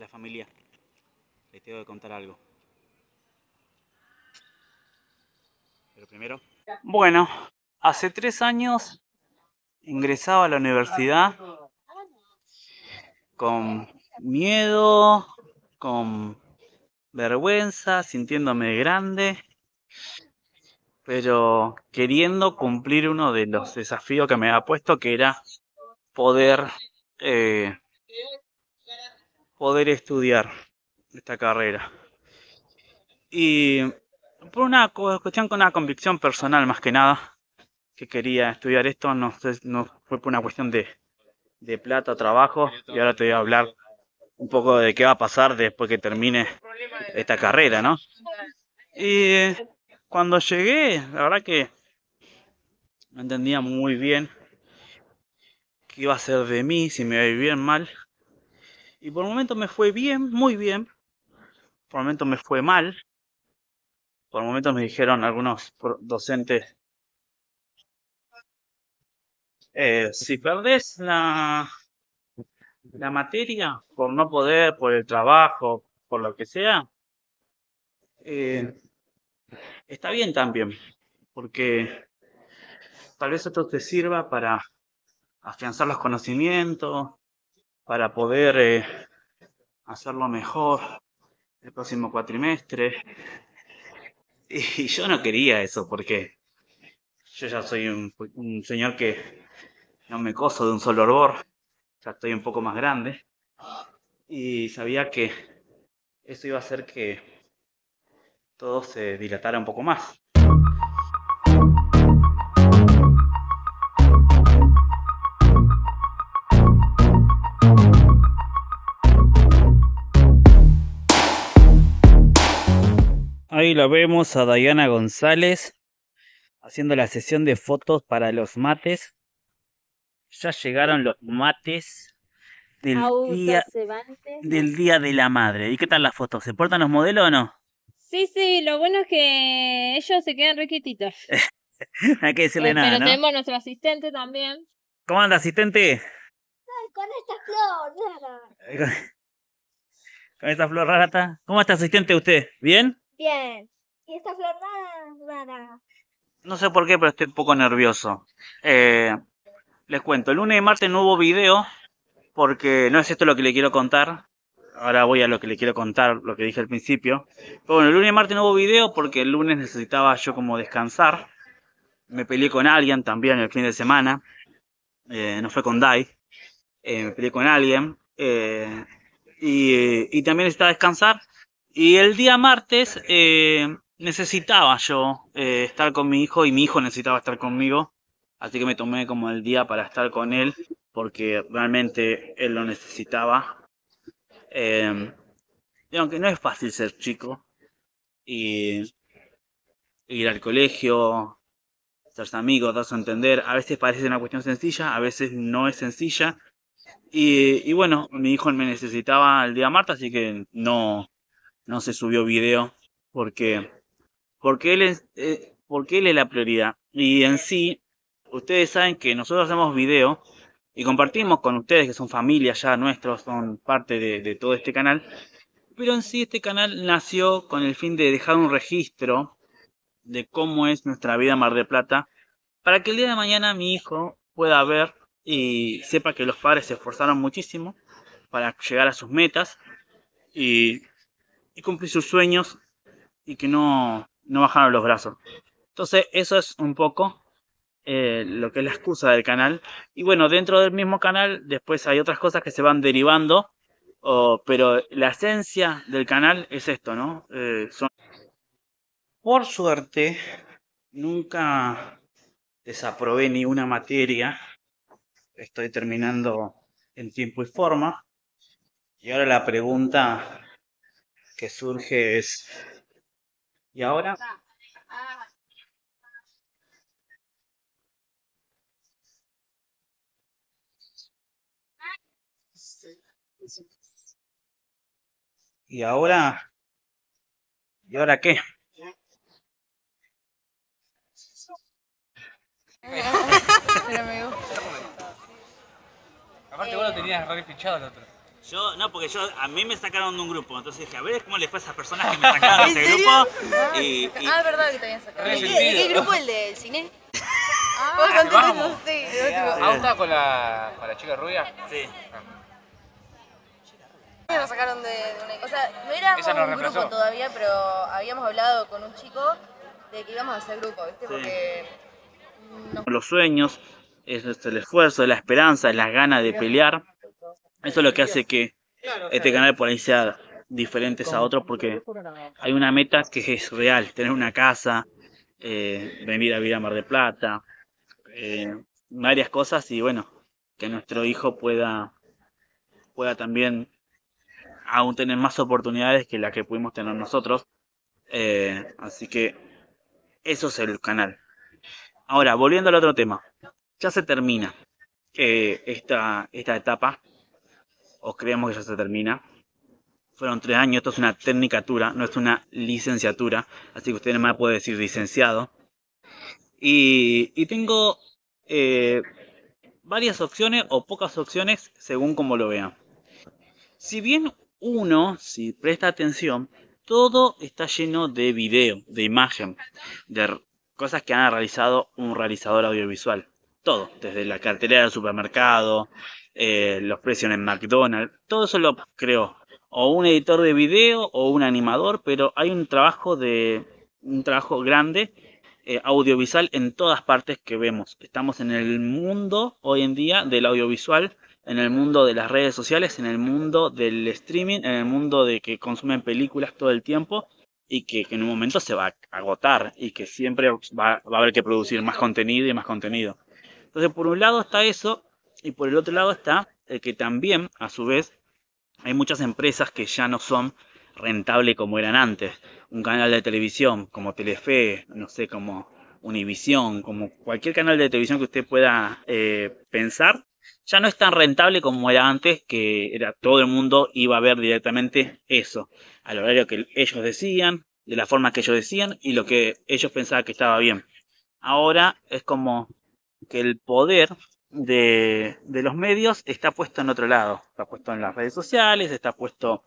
la familia, les tengo que contar algo. Pero primero... Bueno, hace tres años ingresaba a la universidad con miedo, con vergüenza, sintiéndome grande, pero queriendo cumplir uno de los desafíos que me ha puesto, que era poder eh, poder estudiar esta carrera. Y por una cuestión con una convicción personal más que nada, que quería estudiar esto, no, no fue por una cuestión de, plata o trabajo, y ahora te voy a hablar un poco de qué va a pasar después que termine esta carrera, ¿no? Y cuando llegué, la verdad que no entendía muy bien qué iba a ser de mí, si me iba a mal, y por momento me fue bien, muy bien. Por momento me fue mal. Por momento me dijeron algunos docentes, eh, si perdés la, la materia por no poder, por el trabajo, por lo que sea, eh, está bien también, porque tal vez esto te sirva para afianzar los conocimientos, para poder eh, hacerlo mejor el próximo cuatrimestre. Y, yo no quería eso porque yo ya soy un, señor que no me coso de un solo hervor, ya estoy un poco más grande y sabía que eso iba a hacer que todo se dilatara un poco más. la vemos a Dayana González haciendo la sesión de fotos para los mates. Ya llegaron los mates del día, del día de la madre. ¿Y qué tal las fotos? ¿Se portan los modelos o no? Sí, sí, lo bueno es que ellos se quedan riquititos no hay que decirle eh, nada. Pero ¿no? tenemos nuestro asistente también. ¿Cómo anda, asistente? con esta flor con esta flor rara. ¿Cómo está, asistente, usted? ¿Bien? Bien. Y esta flor No sé por qué, pero estoy un poco nervioso. Eh, les cuento, el lunes y martes no hubo video porque no es esto lo que le quiero contar. Ahora voy a lo que le quiero contar, lo que dije al principio. Pero bueno, el lunes y martes no hubo video porque el lunes necesitaba yo como descansar. Me peleé con alguien también el fin de semana. Eh, no fue con Dai. Eh, me peleé con alguien. y, y también necesitaba descansar. Y el día martes eh, necesitaba yo eh, estar con mi hijo y mi hijo necesitaba estar conmigo. Así que me tomé como el día para estar con él porque realmente él lo necesitaba. Em, y aunque no es fácil ser chico y ir al colegio, ser amigos, darse a entender, a veces parece una cuestión sencilla, a veces no es sencilla. Y, y bueno, mi hijo me necesitaba el día martes, así que no, no se subió video porque, porque, él, es, eh, porque él es la prioridad. Y en sí, ustedes saben que nosotros hacemos video y compartimos con ustedes, que son familia ya nuestros, son parte de, todo este canal. Pero en sí este canal nació con el fin de dejar un registro de cómo es nuestra vida Mar de Plata, para que el día de mañana mi hijo pueda ver y sepa que los padres se esforzaron muchísimo para llegar a sus metas y y sus sueños y que no, no bajaron los brazos. Entonces, eso es un poco eh, lo que es la excusa del canal. Y bueno, dentro del mismo canal, después hay otras cosas que se van derivando, pero la esencia del canal es esto, ¿no? Eh, por suerte, nunca desaprobé ni una materia. Estoy terminando en tiempo y forma. Y ahora la pregunta que surge es... Y ahora... Y ahora... ¿Y ahora qué? Aparte vos lo tenías re fichado el otro. Yo, no, porque yo, a mí me sacaron de un grupo, entonces dije, a ver cómo les fue a esas personas que me sacaron de ese grupo. Ah, es ah, verdad que te habían sacado. ¿De qué, de grupo? ¿El del cine? Ah, vamos. Sí. ¿Aún ah, con la, con la chica rubia? Sí. me sacaron de, una... O sea, no éramos un grupo todavía, pero habíamos hablado con un chico de que íbamos a hacer grupo, ¿viste? Porque... Mm, Los sueños, es el esfuerzo, la esperanza, las ganas de pelear eso es lo que hace que este eh, canal por ahí sea diferente a otros porque hay una meta que es real, tener una casa, eh, venir a vivir a Mar de Plata, eh, varias cosas y bueno, que nuestro hijo pueda, pueda también aún tener más oportunidades que las que pudimos tener nosotros. así que eso es el canal. Ahora, volviendo al otro tema, ya se termina eh, esta, esta etapa o creemos que ya se termina. Fueron tres años, esto es una tecnicatura, no es una licenciatura, así que usted no puede decir licenciado. Y, y tengo eh, varias opciones o pocas opciones según como lo vean. Si bien uno, si presta atención, todo está lleno de video, de imagen, de cosas que han realizado un realizador audiovisual. Todo, desde la cartera del supermercado, eh, los precios en McDonald's, todo eso lo creó o un editor de video o un animador, pero hay un trabajo de un trabajo grande eh, audiovisual en todas partes que vemos. Estamos en el mundo hoy en día del audiovisual, en el mundo de las redes sociales, en el mundo del streaming, en el mundo de que consumen películas todo el tiempo y que, en un momento se va a agotar y que siempre va a haber que producir más contenido y más contenido. Entonces, por un lado está eso, y por el otro lado está el eh, que también, a su vez, hay muchas empresas que ya no son rentables como eran antes. Un canal de televisión como Telefe, no sé, como Univisión, como cualquier canal de televisión que usted pueda eh, pensar, ya no es tan rentable como era antes, que era todo el mundo iba a ver directamente eso, al horario que ellos decían, de la forma que ellos decían y lo que ellos pensaban que estaba bien. Ahora es como que el poder de, los medios está puesto en otro lado, está puesto en las redes sociales, está puesto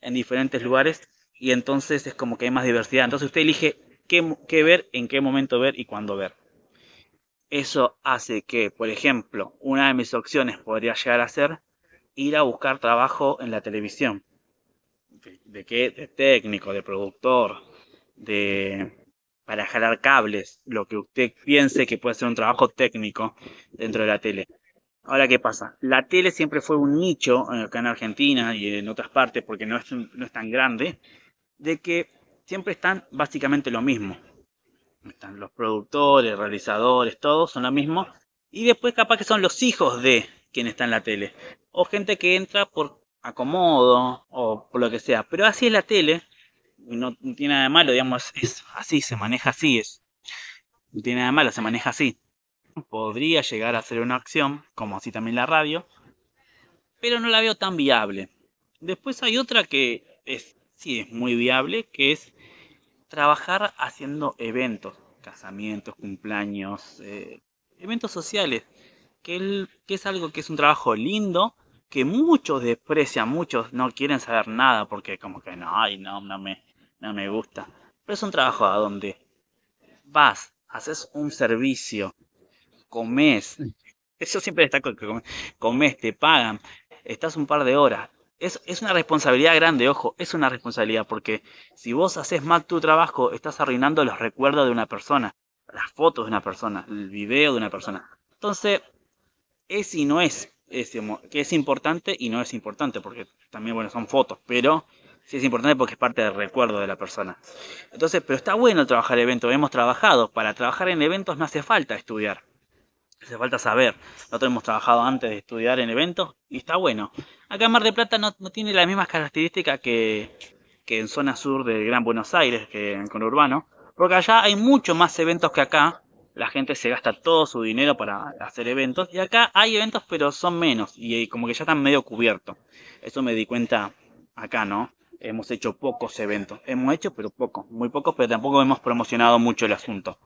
en diferentes lugares y entonces es como que hay más diversidad. Entonces usted elige qué, qué ver, en qué momento ver y cuándo ver. Eso hace que, por ejemplo, una de mis opciones podría llegar a ser ir a buscar trabajo en la televisión. ¿De, de qué? De técnico, de productor, de, para jalar cables, lo que usted piense que puede ser un trabajo técnico dentro de la tele. Ahora, ¿qué pasa? La tele siempre fue un nicho, acá en Argentina y en otras partes, porque no es, no es tan grande, de que siempre están básicamente lo mismo. Están los productores, realizadores, todos son lo mismo. Y después capaz que son los hijos de quien está en la tele. O gente que entra por acomodo o por lo que sea. Pero así es la tele no, tiene nada de malo, digamos, es así, se maneja así, es, no tiene nada de malo, se maneja así. Podría llegar a ser una acción, como así también la radio, pero no la veo tan viable. Después hay otra que es, sí es muy viable, que es trabajar haciendo eventos, casamientos, cumpleaños, eh, eventos sociales, que, que es algo que es un trabajo lindo, que muchos desprecian, muchos no quieren saber nada porque como que no, ay, no, no me, no me gusta. Pero es un trabajo a donde vas, haces un servicio, comes. eso siempre destaco que comes, te pagan, estás un par de horas. Es, una responsabilidad grande, ojo, es una responsabilidad, porque si vos haces mal tu trabajo, estás arruinando los recuerdos de una persona, las fotos de una persona, el video de una persona. Entonces, es y no es, es que es importante y no es importante, porque también, bueno, son fotos, pero Sí, es importante porque es parte del recuerdo de la persona. Entonces, pero está bueno trabajar eventos, hemos trabajado. Para trabajar en eventos no hace falta estudiar, hace falta saber. Nosotros hemos trabajado antes de estudiar en eventos y está bueno. Acá Mar de Plata no, tiene las mismas características que, que en zona sur de Gran Buenos Aires, que en conurbano, porque allá hay mucho más eventos que acá. La gente se gasta todo su dinero para hacer eventos y acá hay eventos pero son menos y como que ya están medio cubiertos. Eso me di cuenta acá, ¿no? hemos hecho pocos eventos. Hemos hecho, pero pocos, muy pocos, pero tampoco hemos promocionado mucho el asunto.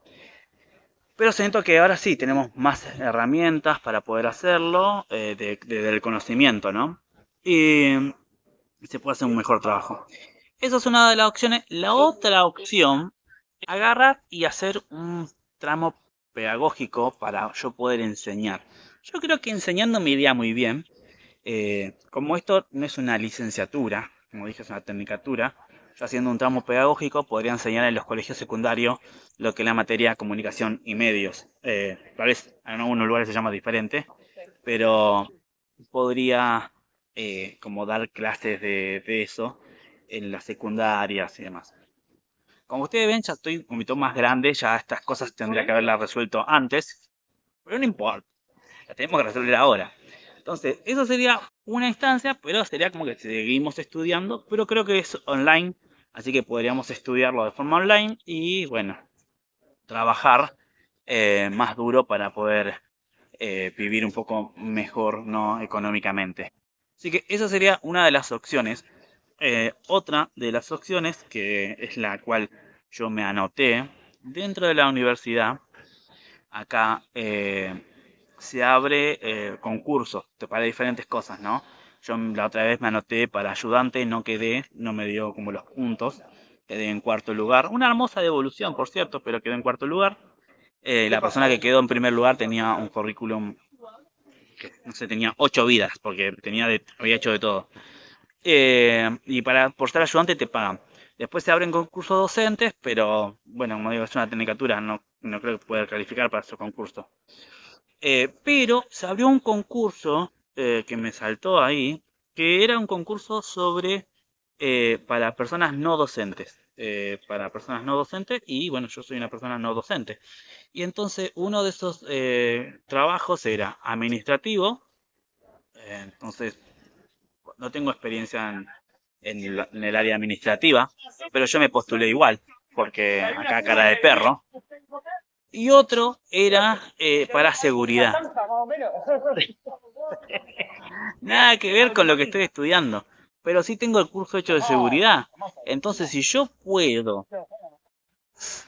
Pero siento que ahora sí tenemos más herramientas para poder hacerlo eh, desde el conocimiento, ¿no? Y se puede hacer un mejor trabajo. Esa es una de las opciones. La otra opción, agarrar y hacer un tramo pedagógico para yo poder enseñar. Yo creo que enseñando me iría muy bien. Eh, como esto no es una licenciatura, como dije, es una tecnicatura. Ya haciendo un tramo pedagógico podría enseñar en los colegios secundarios lo que es la materia comunicación y medios. Eh, tal vez en algunos lugares se llama diferente, pero podría eh, como dar clases de, de, eso en las secundarias y demás. Como ustedes ven, ya estoy un poquito más grande, ya estas cosas tendría que haberlas resuelto antes, pero no importa, las tenemos que resolver ahora. Entonces, eso sería una instancia, pero sería como que seguimos estudiando, pero creo que es online, así que podríamos estudiarlo de forma online y bueno, trabajar eh, más duro para poder eh, vivir un poco mejor no económicamente. Así que esa sería una de las opciones. Eh, otra de las opciones, que es la cual yo me anoté dentro de la universidad, acá se abre eh, concurso te para diferentes cosas, ¿no? Yo la otra vez me anoté para ayudante, no quedé, no me dio como los puntos, quedé en cuarto lugar. Una hermosa devolución, por cierto, pero quedé en cuarto lugar. Eh, la persona que quedó en primer lugar tenía un currículum que no sé, tenía ocho vidas, porque tenía de, había hecho de todo. Eh, y para por ser ayudante te pagan. Después se abren concursos docentes, pero bueno, como digo, es una tecnicatura, no, no creo que pueda calificar para su concurso eh, pero se abrió un concurso eh, que me saltó ahí, que era un concurso sobre eh, para personas no docentes. para personas no docentes y bueno, yo soy una persona no docente. Y entonces uno de esos trabajos era administrativo, entonces no tengo experiencia en, en, el área administrativa, pero yo me postulé igual, porque acá cara de perro, y otro era eh, para seguridad. Nada que ver con lo que estoy estudiando, pero sí tengo el curso hecho de ah, seguridad. Entonces, si yo puedo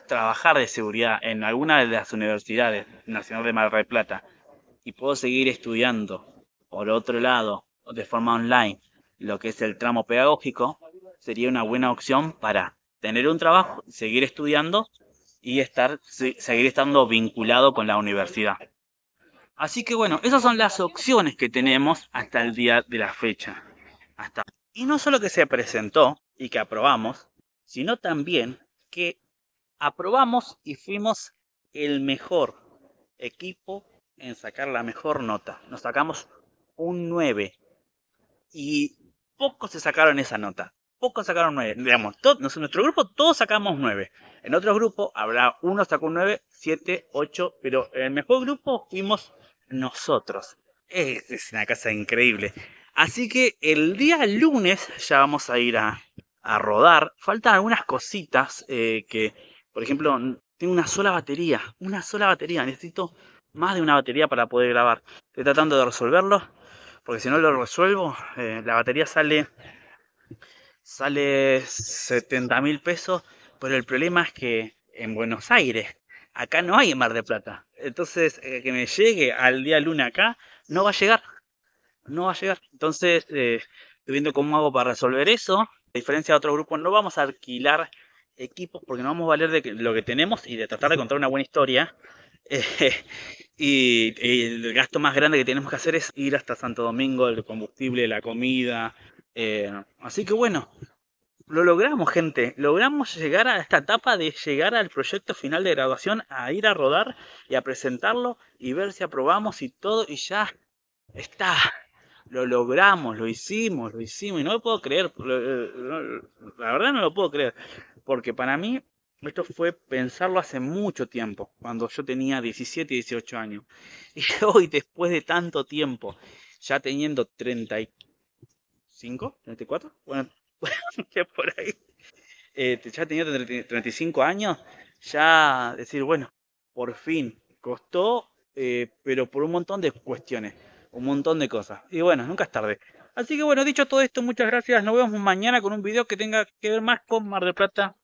trabajar de seguridad en alguna de las universidades Nacional de Mar del Plata y puedo seguir estudiando por otro lado de forma online lo que es el tramo pedagógico, sería una buena opción para tener un trabajo, seguir estudiando y estar, seguir estando vinculado con la universidad. Así que bueno, esas son las opciones que tenemos hasta el día de la fecha. Hasta... Y no solo que se presentó y que aprobamos, sino también que aprobamos y fuimos el mejor equipo en sacar la mejor nota. Nos sacamos un 9 y pocos se sacaron esa nota. Pocos sacaron 9. Digamos, todo, nuestro grupo todos sacamos 9. En otros grupos habrá uno sacó 9, 7, 8, pero en el mejor grupo fuimos nosotros. Es, una casa increíble. Así que el día lunes ya vamos a ir a, rodar. Faltan algunas cositas eh, que, por ejemplo, tengo una sola batería. Una sola batería. Necesito más de una batería para poder grabar. Estoy tratando de resolverlo. Porque si no lo resuelvo, eh, la batería sale, sale 70 mil pesos pero el problema es que en Buenos Aires, acá no hay Mar de Plata. Entonces, eh, que me llegue al día luna acá, no va a llegar. No va a llegar. Entonces, eh, estoy viendo cómo hago para resolver eso. A diferencia de otros grupos, no vamos a alquilar equipos porque no vamos a valer de lo que tenemos y de tratar de contar una buena historia. y, el gasto más grande que tenemos que hacer es ir hasta Santo Domingo, el combustible, la comida. Eh, así que bueno, lo logramos, gente. Logramos llegar a esta etapa de llegar al proyecto final de graduación, a ir a rodar y a presentarlo y ver si aprobamos y todo. Y ya está. Lo logramos, lo hicimos, lo hicimos. Y no lo puedo creer. Eh, la verdad no lo puedo creer. Porque para mí esto fue pensarlo hace mucho tiempo, cuando yo tenía 17, 18 años. Y hoy, después de tanto tiempo, ya teniendo 35, 34, bueno, que por ahí eh, ya tenía 35 años, ya decir, bueno, por fin, costó, eh, pero por un montón de cuestiones, un montón de cosas. Y bueno, nunca es tarde. Así que bueno, dicho todo esto, muchas gracias. Nos vemos mañana con un video que tenga que ver más con Mar de Plata.